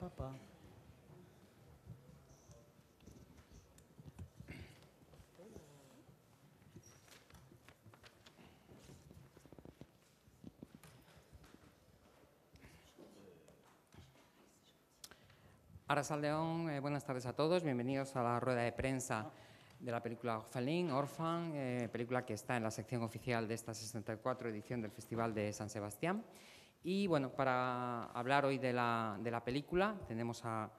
pa, pa. Eh, buenas tardes a todos. Bienvenidos a la rueda de prensa de la película Orphan, Orphan eh, película que está en la sección oficial de esta 64 edición del Festival de San Sebastián. Y bueno, para hablar hoy de la, película tenemos a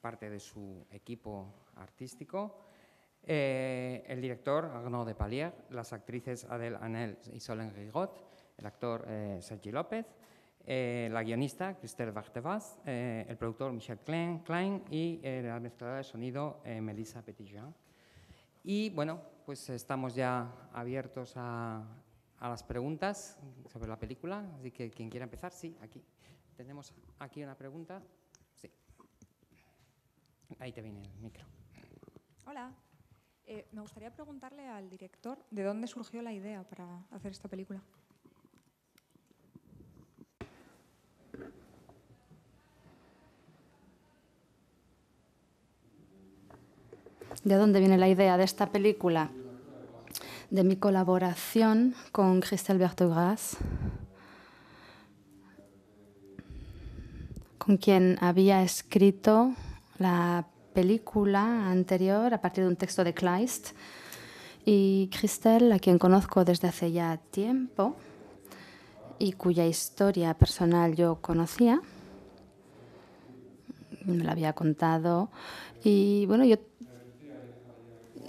parte de su equipo artístico, eh, el director Arnaud de Palier, las actrices Adèle Anel y Solène Rigot, el actor eh, Sergi López, eh, la guionista Christelle Bartevas, el productor Michel Klein, Klein y la mezcladora de sonido Melissa Petitjean. Y bueno, pues estamos ya abiertos a a las preguntas sobre la película, así que quien quiera empezar, sí, aquí. Tenemos aquí una pregunta. Sí. Ahí te viene el micro. Hola. Eh, me gustaría preguntarle al director de dónde surgió la idea para hacer esta película. ¿De dónde viene la idea de esta película? de mi colaboración con Cristel Bertogras, con quien había escrito la película anterior a partir de un texto de Kleist. Y Cristel, a quien conozco desde hace ya tiempo y cuya historia personal yo conocía, me la había contado. Y bueno, yo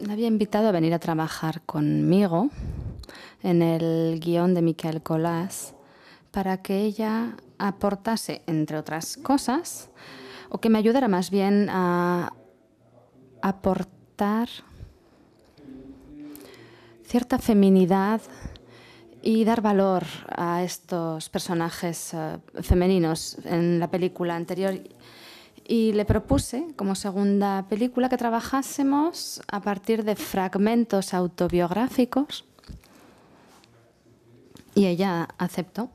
me había invitado a venir a trabajar conmigo en el guión de Miquel Colás para que ella aportase, entre otras cosas, o que me ayudara más bien a aportar cierta feminidad y dar valor a estos personajes eh, femeninos. En la película anterior y le propuse como segunda película que trabajásemos a partir de fragmentos autobiográficos y ella aceptó.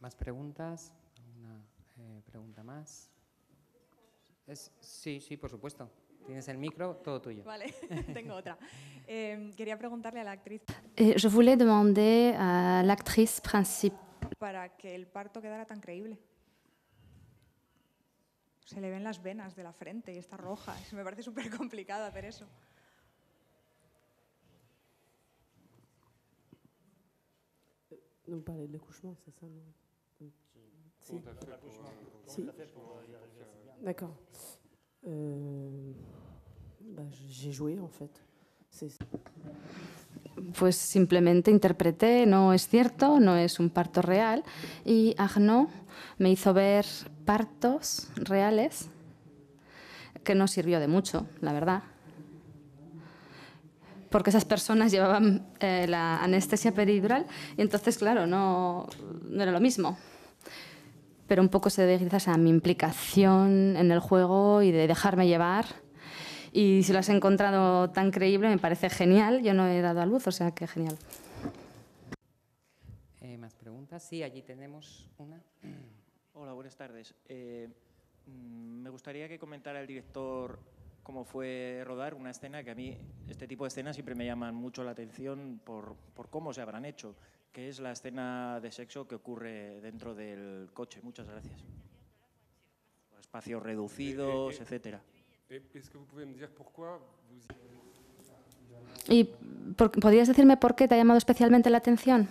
¿Más preguntas? ¿Una eh, pregunta más? sí, sí, por supuesto. Tienes el micro, todo tuyo. Vale, tengo otra. Eh, quería preguntarle a la actriz. Yo eh, je voulais demander la actriz principal para que el parto quedara tan creíble. Se le ven las venas de la frente y está roja. Me parece súper complicado hacer eso. No parler de l'accouchement, c'est ça, non Si. si. D'accord. Euh, bah, J'ai joué en fait. C'est pues simplemente interpreté, no es cierto, no es un parto real. Y Agno me hizo ver partos reales, que no sirvió de mucho, la verdad. Porque esas personas llevaban eh, la anestesia peridural y entonces, claro, no, no era lo mismo pero un poco se debe quizás a mi implicación en el juego y de dejarme llevar y si lo has encontrado tan creíble me parece genial. Yo no he dado a luz, o sea que genial. Eh, ¿Más preguntas? Sí, allí tenemos una. Hola, buenas tardes. Eh, mm, me gustaría que comentara el director cómo fue rodar una escena que a mí este tipo de escenas siempre me llaman mucho la atención por, por, cómo se habrán hecho, que es la escena de sexo que ocurre dentro del coche. Muchas gracias. Espacios reducidos, etcétera. Eh, pues ¿Y podrías decirme por qué te ha llamado especialmente la atención?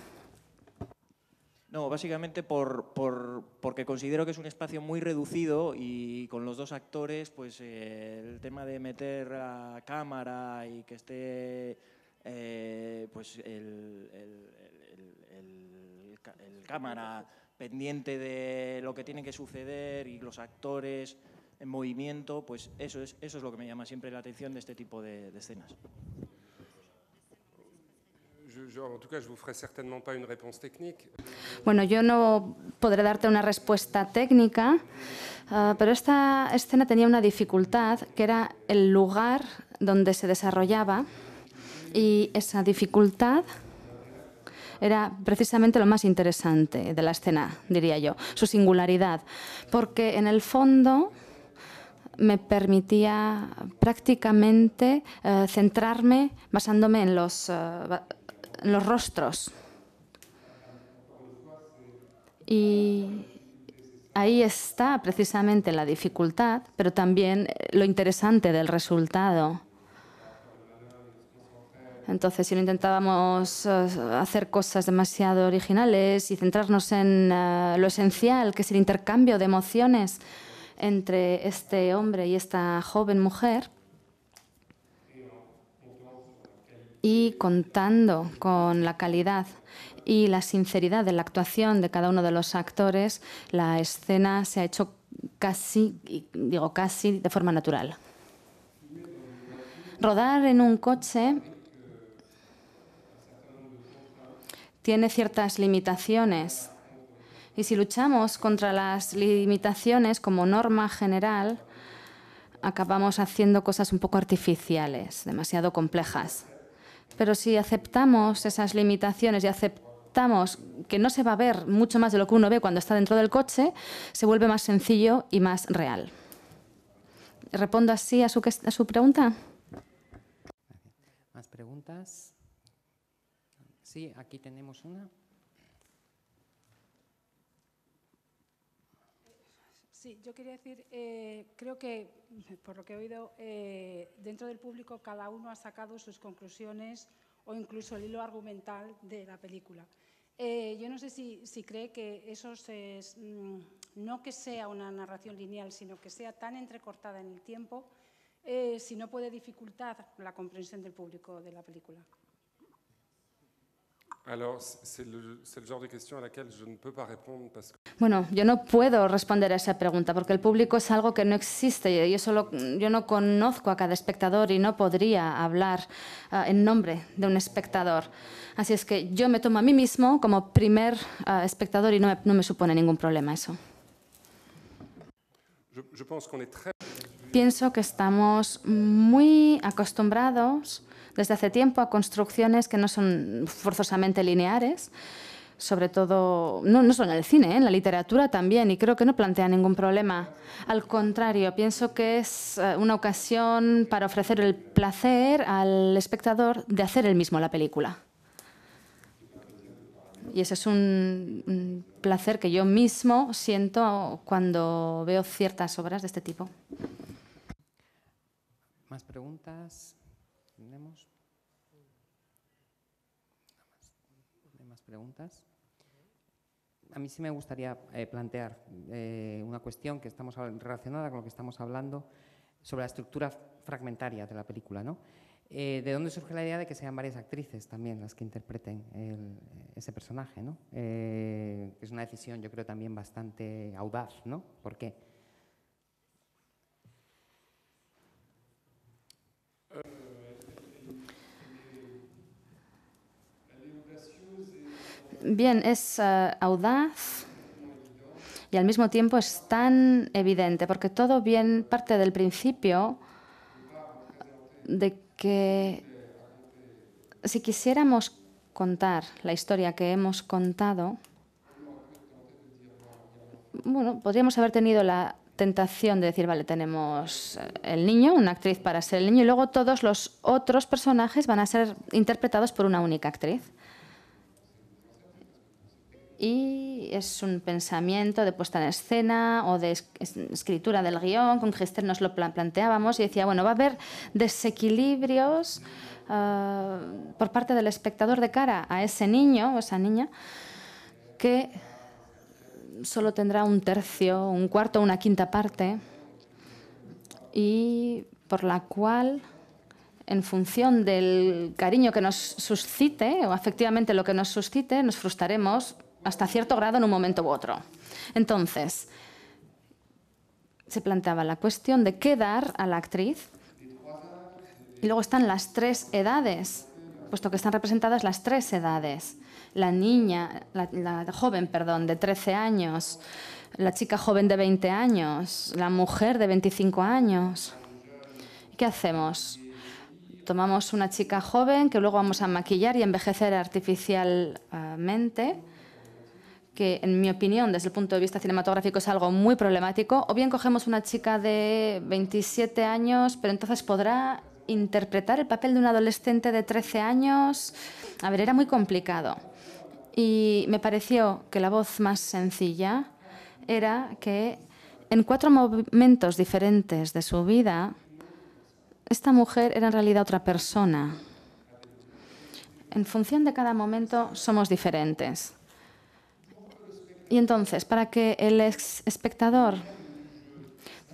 No, básicamente por, por, porque considero que es un espacio muy reducido y con los dos actores, pues eh, el tema de meter a cámara y que esté eh, pues el cámara pendiente de lo que tiene que suceder y los actores en movimiento, pues eso es, eso es lo que me llama siempre la atención de este tipo de, escenas. Bueno, yo no podré darte una respuesta técnica, ah, pero esta escena tenía una dificultad, que era el lugar donde se desarrollaba, y esa dificultad era precisamente lo más interesante de la escena, diría yo, su singularidad, porque en el fondo me permitía prácticamente eh, centrarme basándome en los, eh, los rostros. Y ahí está precisamente la dificultad, pero también eh, lo interesante del resultado. Entonces, si no intentábamos hacer cosas demasiado originales y centrarnos en lo esencial, que es el intercambio de emociones, entre este hombre y esta joven mujer y contando con la calidad y la sinceridad de la actuación de cada uno de los actores, la escena se ha hecho casi, digo casi, de forma natural. Rodar en un coche tiene ciertas limitaciones y si luchamos contra las limitaciones como norma general, acabamos haciendo cosas un poco artificiales, demasiado complejas. Pero si aceptamos esas limitaciones y aceptamos que no se va a ver mucho más de lo que uno ve cuando está dentro del coche, se vuelve más sencillo y más real. ¿Respondo así a su, a su pregunta? ¿Más preguntas? Sí, aquí tenemos una. Sí, yo quería decir, eh, creo que, por lo que he oído, eh, dentro del público cada uno ha sacado sus conclusiones o incluso el hilo argumental de la película. Eh, yo no sé si, si cree que eso es, mm, no que sea una narración lineal, sino que sea tan entrecortada en el tiempo, si no puede dificultar la comprensión del público de la película. Bueno, yo no puedo responder a esa pregunta porque el público es algo que no existe. Yo, solo, yo no conozco a cada espectador y no podría hablar ah, en nombre de un espectador. Así es que yo me tomo a mí mismo como primer ah, espectador y no me, supone ningún problema eso. Pienso que estamos muy acostumbrados desde hace tiempo a construcciones que no son forzosamente lineares sobre todo, no, no solo en el cine, ¿eh? en la literatura también, y creo que no plantea ningún problema. Al contrario, pienso que es eh, una ocasión para ofrecer el placer al espectador de hacer él mismo la película. Y ese es un placer que yo mismo siento cuando veo ciertas obras de este tipo. ¿Más preguntas? ¿Tenemos? más preguntas? A mí sí me gustaría eh, plantear eh, una cuestión que estamos relacionada con lo que estamos hablando sobre la estructura fragmentaria de la película, ¿no? Eh, ¿De dónde surge la idea de que sean varias actrices también las que interpreten ese personaje? ¿no? es una decisión, yo creo, también bastante audaz. ¿no? ¿Por qué? Bien, es eh, audaz y al mismo tiempo es tan evidente, porque todo bien parte del principio de que si quisiéramos contar la historia que hemos contado, bueno, podríamos haber tenido la tentación de decir, vale, tenemos eh, el niño, una actriz para ser el niño, y luego todos los otros personajes van a ser interpretados por una única actriz y es un pensamiento de puesta en escena o de escritura del guión, con que nos lo planteábamos y decía, bueno, va a haber desequilibrios ah, por parte del espectador de cara a ese niño o esa niña que solo tendrá un tercio, un cuarto, o una quinta parte y por la cual en función del cariño que nos suscite o efectivamente lo que nos suscite, nos frustraremos hasta cierto grado en un momento u otro. Entonces, se planteaba la cuestión de qué dar a la actriz. Y luego están las tres edades, puesto que están representadas las tres edades. La niña, la, joven, perdón, de 13 años, la chica joven de 20 años, la mujer de 25 años. ¿Qué hacemos? Tomamos una chica joven que luego vamos a maquillar y envejecer artificialmente que en mi opinión, desde el punto de vista cinematográfico, es algo muy problemático, o bien cogemos una chica de 27 años, pero entonces podrá interpretar el papel de un adolescente de 13 años. A ver, era muy complicado. Y me pareció que la voz más sencilla era que en cuatro momentos diferentes de su vida, esta mujer era en realidad otra persona. En función de cada momento somos diferentes. Y entonces, para que el espectador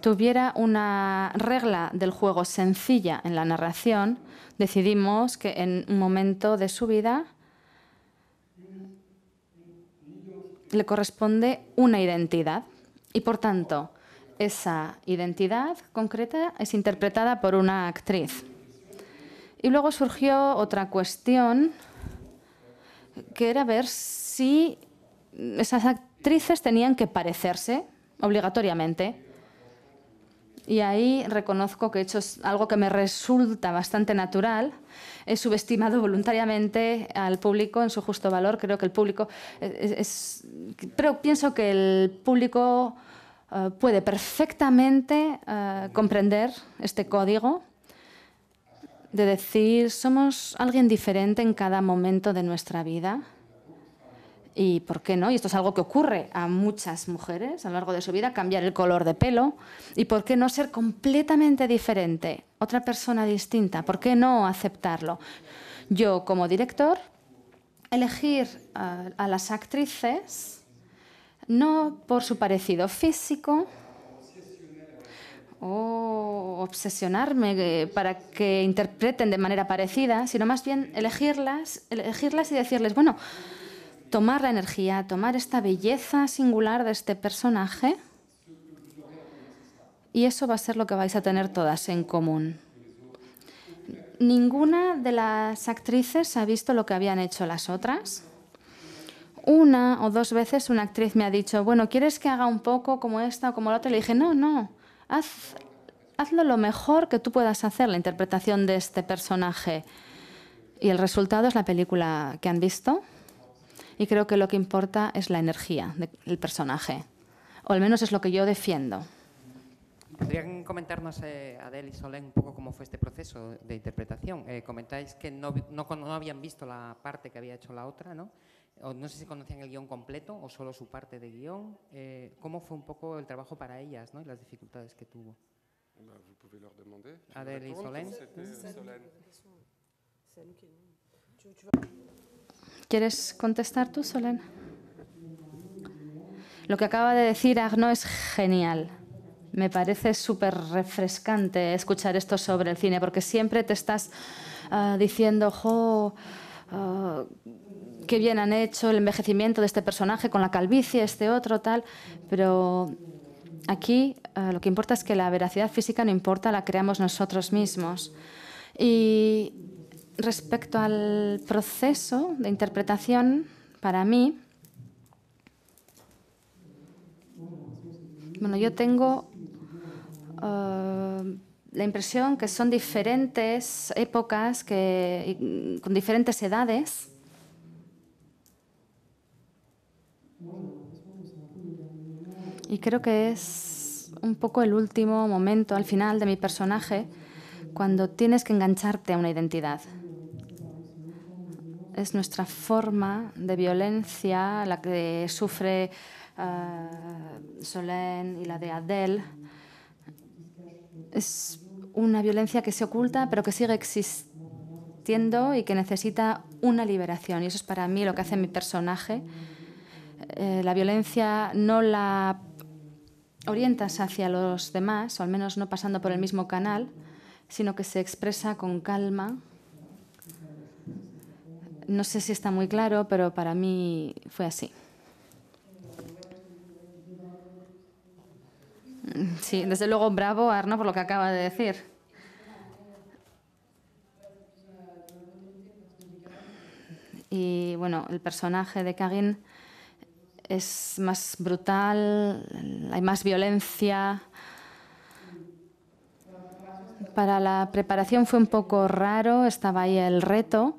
tuviera una regla del juego sencilla en la narración, decidimos que en un momento de su vida le corresponde una identidad y por tanto esa identidad concreta es interpretada por una actriz. Y luego surgió otra cuestión que era ver si esas actrices tenían que parecerse obligatoriamente. Y ahí reconozco que he es algo que me resulta bastante natural. He subestimado voluntariamente al público en su justo valor. Creo que el público pero eh, pienso que el público eh, puede perfectamente eh, comprender este código de decir somos alguien diferente en cada momento de nuestra vida ¿Y por qué no? Y esto es algo que ocurre a muchas mujeres a lo largo de su vida, cambiar el color de pelo. ¿Y por qué no ser completamente diferente? Otra persona distinta. ¿Por qué no aceptarlo? Yo, como director, elegir a, las actrices no por su parecido físico o obsesionarme eh, para que interpreten de manera parecida, sino más bien elegirlas, elegirlas y decirles, bueno, tomar la energía, tomar esta belleza singular de este personaje y eso va a ser lo que vais a tener todas en común. Ninguna de las actrices ha visto lo que habían hecho las otras. Una o dos veces una actriz me ha dicho, bueno, ¿quieres que haga un poco como esta o como la otra? Y le dije, no, no, haz, hazlo lo mejor que tú puedas hacer, la interpretación de este personaje. Y el resultado es la película que han visto. Y creo que lo que importa es la energía del personaje, o al menos es lo que yo defiendo. ¿Podrían comentarnos, eh, Adel y Solén, un poco cómo fue este proceso de interpretación? Eh, comentáis que no, no, habían visto la parte que había hecho la otra, ¿no? O no sé si conocían el guión completo o solo su parte de guión. Eh, ¿Cómo fue un poco el trabajo para ellas ¿no? y las dificultades que tuvo? Pues, pues, Adel y Solén. ¿Quieres contestar tú, Solén? Lo que acaba de decir Agno es genial. Me parece súper refrescante escuchar esto sobre el cine, porque siempre te estás ah, diciendo, jo, ah, qué bien han hecho el envejecimiento de este personaje con la calvicie, este otro, tal, pero aquí ah, lo que importa es que la veracidad física no importa, la creamos nosotros mismos. Y respecto al proceso de interpretación, para mí, bueno, yo tengo eh, la impresión que son diferentes épocas con diferentes edades. Y creo que es un poco el último momento, al final de mi personaje, cuando tienes que engancharte a una identidad es nuestra forma de violencia, la que sufre eh, y la de Adele. Es una violencia que se oculta, pero que sigue existiendo y que necesita una liberación. Y eso es para mí lo que hace mi personaje. Eh, la violencia no la orientas hacia los demás, o al menos no pasando por el mismo canal, sino que se expresa con calma, no sé si está muy claro, pero para mí fue así. Sí, desde luego bravo Arno por lo que acaba de decir. Y bueno, el personaje de Karin es más brutal, hay más violencia. Para la preparación fue un poco raro, estaba ahí el reto.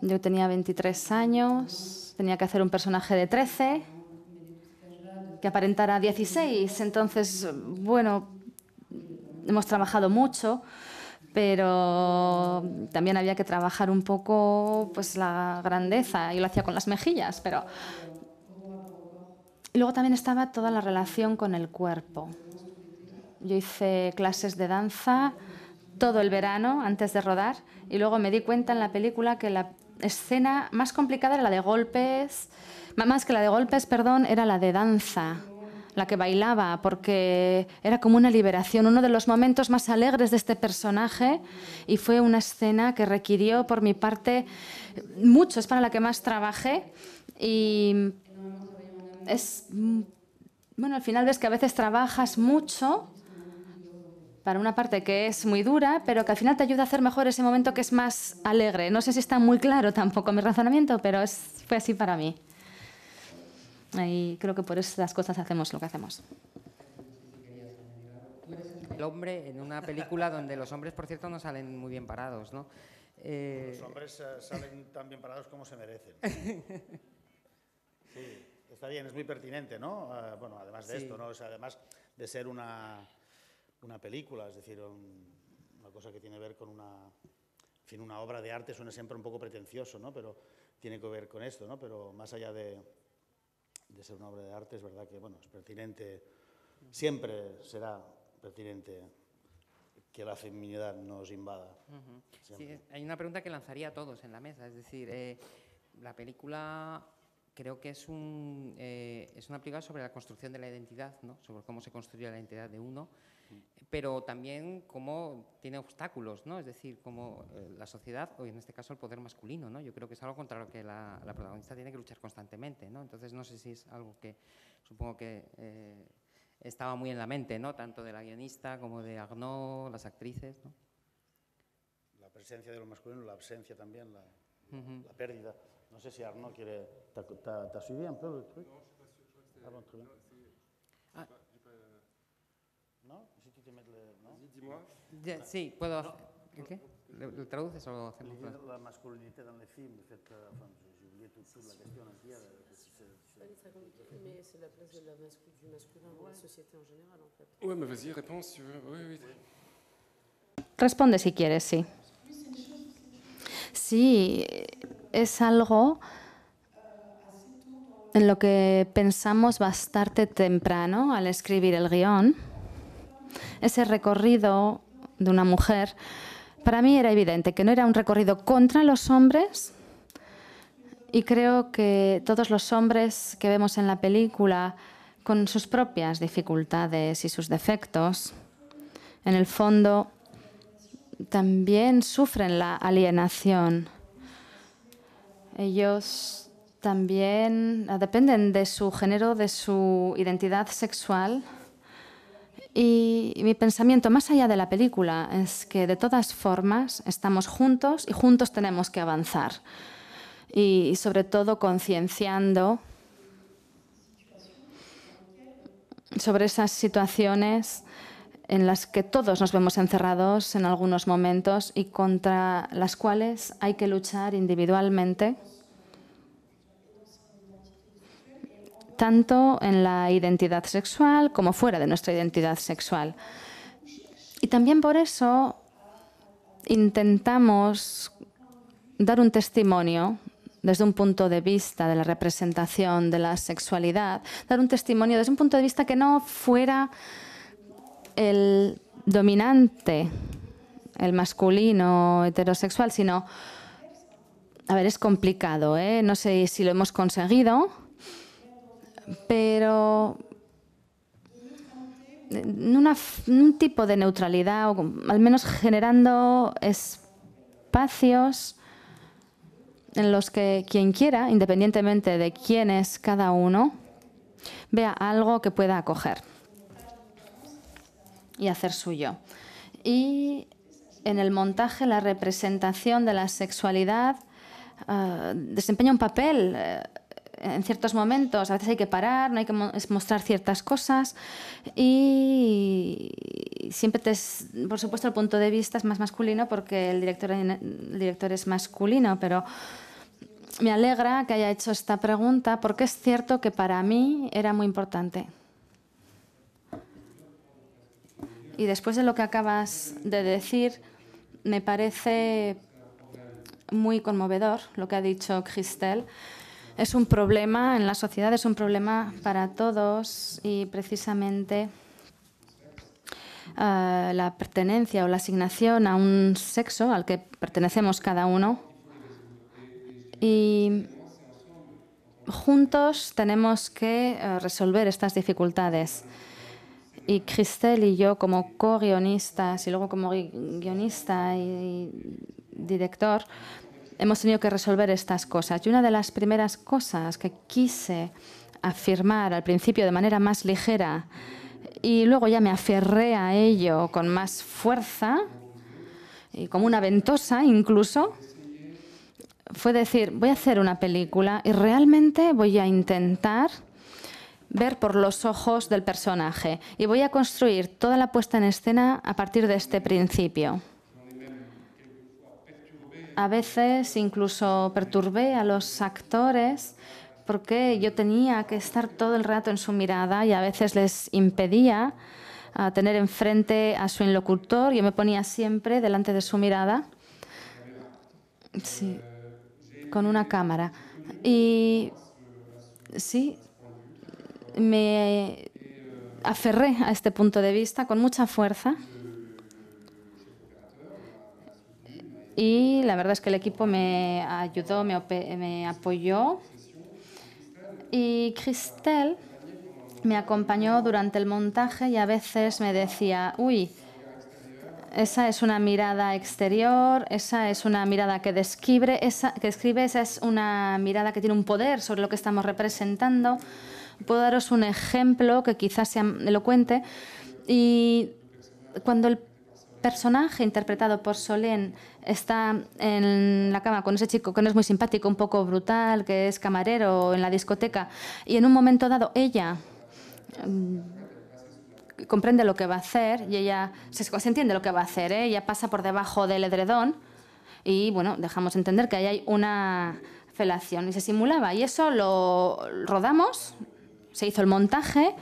Yo tenía 23 años, tenía que hacer un personaje de 13 que aparentara 16. Entonces, bueno, hemos trabajado mucho, pero también había que trabajar un poco pues la grandeza. Yo lo hacía con las mejillas, pero y luego también estaba toda la relación con el cuerpo. Yo hice clases de danza todo el verano antes de rodar y luego me di cuenta en la película que la escena más complicada era la de golpes, más que la de golpes, perdón, era la de danza la que bailaba, porque era como una liberación, uno de los momentos más alegres de este personaje y fue una escena que requirió por mi parte mucho, es para la que más trabajé y es, mm, bueno, al final ves que a veces trabajas mucho para una parte que es muy dura, pero que al final te ayuda a hacer mejor ese momento que es más alegre. No sé si está muy claro tampoco mi razonamiento, pero es, fue así para mí. Y creo que por esas cosas hacemos lo que hacemos. El hombre en una película donde los hombres, por cierto, no salen muy bien parados, ¿no? Eh, los hombres eh, salen tan bien parados como se merecen. Sí, está bien, es muy pertinente, ¿no? Eh, bueno, además de esto, ¿no? O sea, además de ser una una película, es decir, una cosa que tiene que ver con una, fin, una obra de arte suena siempre un poco pretencioso, ¿no? Pero tiene que ver con esto, ¿no? Pero más allá de, de ser una obra de arte, es verdad que, bueno, es pertinente, siempre será pertinente que la feminidad nos invada. hay una pregunta que lanzaría a todos en la mesa, es decir, eh, la película creo que es, un, eh, es una película sobre la construcción de la identidad, ¿no? sobre cómo se construye la identidad de uno pero también como tiene obstáculos, ¿no? Es decir, como eh, la sociedad, o en este caso el poder masculino, ¿no? Yo creo que es algo contra lo que la, protagonista tiene que luchar constantemente, ¿no? Entonces no sé si es algo que supongo que eh, estaba muy en la mente, ¿no? Tanto de la guionista como de Arnaud, las actrices, ¿no? La presencia de lo masculino, la ausencia también, la, pérdida. No sé si Arnaud quiere... ¿Estás bien, dis sí, puedo... No. Hacer. ¿Qué? ¿Lo traduces o lo hacemos? La masculinidad en les films, de fait, enfin, j'ai oublié la cuestión entière. Es la place de la mascu, du masculin dans la société en général, en fait. Oui, mais vas-y, réponds si tu veux. Oui, oui. Responde si quieres, sí. Sí, es algo en lo que pensamos bastante temprano al escribir el guión ese recorrido de una mujer, para mí era evidente que no era un recorrido contra los hombres, y creo que todos los hombres que vemos en la película, con sus propias dificultades y sus defectos, en el fondo también sufren la alienación. Ellos también ah, dependen de su género, de su identidad sexual y mi pensamiento más allá de la película es que de todas formas estamos juntos y juntos tenemos que avanzar. Y sobre todo concienciando sobre esas situaciones en las que todos nos vemos encerrados en algunos momentos y contra las cuales hay que luchar individualmente tanto en la identidad sexual como fuera de nuestra identidad sexual. Y también por eso intentamos dar un testimonio desde un punto de vista de la representación de la sexualidad, dar un testimonio desde un punto de vista que no fuera el dominante, el masculino, heterosexual, sino, a ver, es complicado, ¿eh? no sé si lo hemos conseguido, pero en un tipo de neutralidad, o al menos generando espacios en los que quien quiera, independientemente de quién es cada uno, vea algo que pueda acoger y hacer suyo. Y en el montaje la representación de la sexualidad ah, desempeña un papel eh, en ciertos momentos a veces hay que parar, no hay que mostrar ciertas cosas y siempre te por supuesto el punto de vista es más masculino porque el director, el director es masculino, pero me alegra que haya hecho esta pregunta porque es cierto que para mí era muy importante. Y después de lo que acabas de decir, me parece muy conmovedor lo que ha dicho Christel. Es un problema en la sociedad, es un problema para todos y precisamente eh, la pertenencia o la asignación a un sexo al que pertenecemos cada uno. Y juntos tenemos que eh, resolver estas dificultades y Christelle y yo como co-guionistas y luego como guionista y director, hemos tenido que resolver estas cosas. Y una de las primeras cosas que quise afirmar al principio de manera más ligera y luego ya me aferré a ello con más fuerza y como una ventosa incluso, fue decir, voy a hacer una película y realmente voy a intentar ver por los ojos del personaje y voy a construir toda la puesta en escena a partir de este principio. A veces incluso perturbé a los actores porque yo tenía que estar todo el rato en su mirada y a veces les impedía ah, tener enfrente a su inlocutor. Yo me ponía siempre delante de su mirada, sí, con una cámara. Y sí, me aferré a este punto de vista con mucha fuerza. y la verdad es que el equipo me ayudó, me, apoyó y Cristel me acompañó durante el montaje y a veces me decía, uy, esa es una mirada exterior, esa es una mirada que describe, esa, que describe, esa es una mirada que tiene un poder sobre lo que estamos representando. Puedo daros un ejemplo que quizás sea elocuente. Y cuando el personaje interpretado por Solén está en la cama con ese chico que no es muy simpático, un poco brutal, que es camarero en la discoteca, y en un momento dado ella mm, comprende lo que va a hacer y ella se, entiende lo que va a hacer, ¿eh? ella pasa por debajo del edredón y bueno, dejamos entender que ahí hay una felación y se simulaba y eso lo rodamos, se hizo el montaje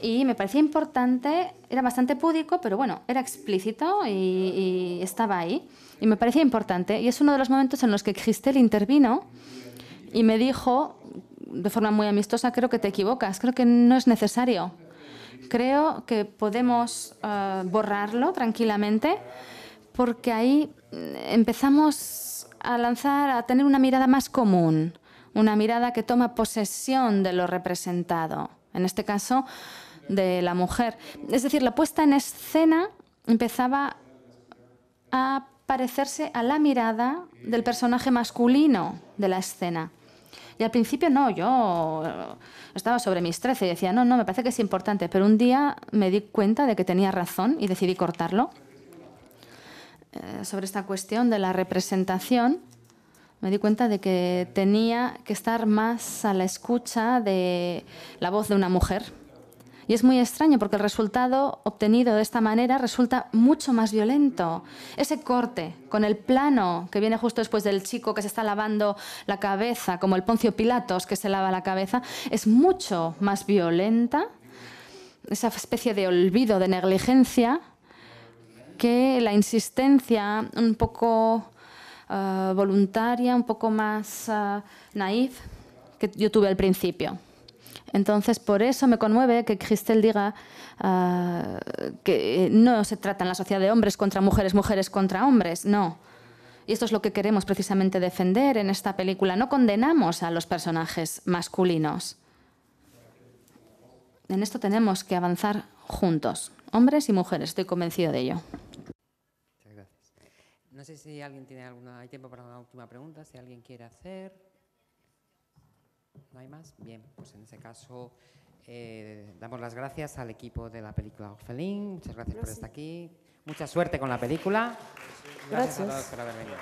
y me parecía importante, era bastante púdico, pero bueno, era explícito y, estaba ahí. Y me parecía importante. Y es uno de los momentos en los que Christel intervino y me dijo, de forma muy amistosa, creo que te equivocas, creo que no es necesario. Creo que podemos eh, borrarlo tranquilamente porque ahí mm, empezamos a lanzar, a tener una mirada más común, una mirada que toma posesión de lo representado. En este caso, de la mujer. Es decir, la puesta en escena empezaba a parecerse a la mirada del personaje masculino de la escena. Y al principio no, yo eh, estaba sobre mis trece y decía, no, no, me parece que es importante, pero un día me di cuenta de que tenía razón y decidí cortarlo. Eh, sobre esta cuestión de la representación, me di cuenta de que tenía que estar más a la escucha de la voz de una mujer, y es muy extraño porque el resultado obtenido de esta manera resulta mucho más violento. Ese corte con el plano que viene justo después del chico que se está lavando la cabeza, como el Poncio Pilatos que se lava la cabeza, es mucho más violenta, esa especie de olvido, de negligencia, que la insistencia un poco eh, voluntaria, un poco más eh, naif que yo tuve al principio. Entonces, por eso me conmueve que Christel diga ah, que no se trata en la sociedad de hombres contra mujeres, mujeres contra hombres, no. Y esto es lo que queremos precisamente defender en esta película. No condenamos a los personajes masculinos. En esto tenemos que avanzar juntos, hombres y mujeres, estoy convencido de ello. gracias. No sé si alguien tiene alguna, hay tiempo para una última pregunta, si alguien quiere hacer. ¿No hay más? Bien, pues en ese caso eh, damos las gracias al equipo de la película Orfelín. Muchas gracias, por estar aquí. Mucha suerte con la película. Gracias, por haber venido.